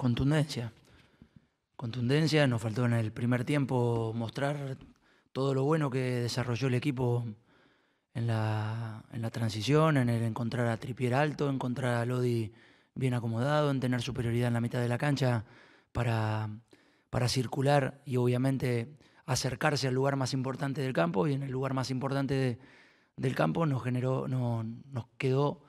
contundencia. Contundencia, nos faltó en el primer tiempo mostrar todo lo bueno que desarrolló el equipo en la, transición, en el encontrar a Tripier alto, encontrar a Lodi bien acomodado, en tener superioridad en la mitad de la cancha para, circular y obviamente acercarse al lugar más importante del campo y en el lugar más importante del campo nos generó, no, nos quedó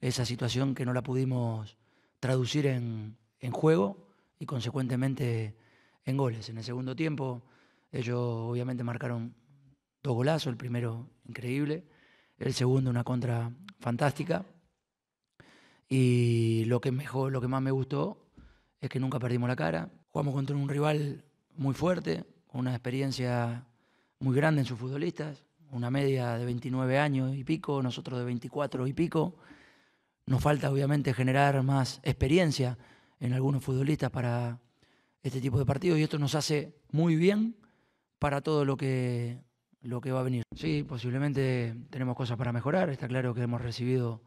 esa situación que no la pudimos traducir en, en juego y consecuentemente en goles. En el segundo tiempo ellos obviamente marcaron dos golazos, el primero increíble, el segundo una contra fantástica. Y lo que, mejor, lo que más me gustó es que nunca perdimos la cara. Jugamos contra un rival muy fuerte, con una experiencia muy grande en sus futbolistas, una media de 29 años y pico, nosotros de 24 y pico. Nos falta obviamente generar más experiencia en algunos futbolistas para este tipo de partidos y esto nos hace muy bien para todo lo que, lo que va a venir. Sí, posiblemente tenemos cosas para mejorar, está claro que hemos recibido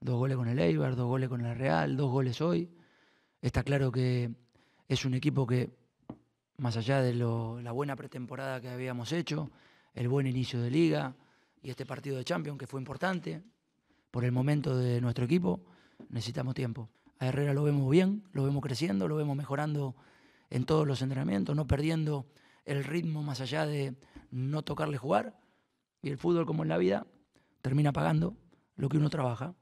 dos goles con el Eibar, dos goles con el Real, dos goles hoy, está claro que es un equipo que, más allá de la buena pretemporada que habíamos hecho, el buen inicio de liga y este partido de Champions que fue importante por el momento de nuestro equipo, necesitamos tiempo. A Herrera lo vemos bien, lo vemos creciendo, lo vemos mejorando en todos los entrenamientos, no perdiendo el ritmo más allá de no tocarle jugar. Y el fútbol, como en la vida, termina pagando lo que uno trabaja.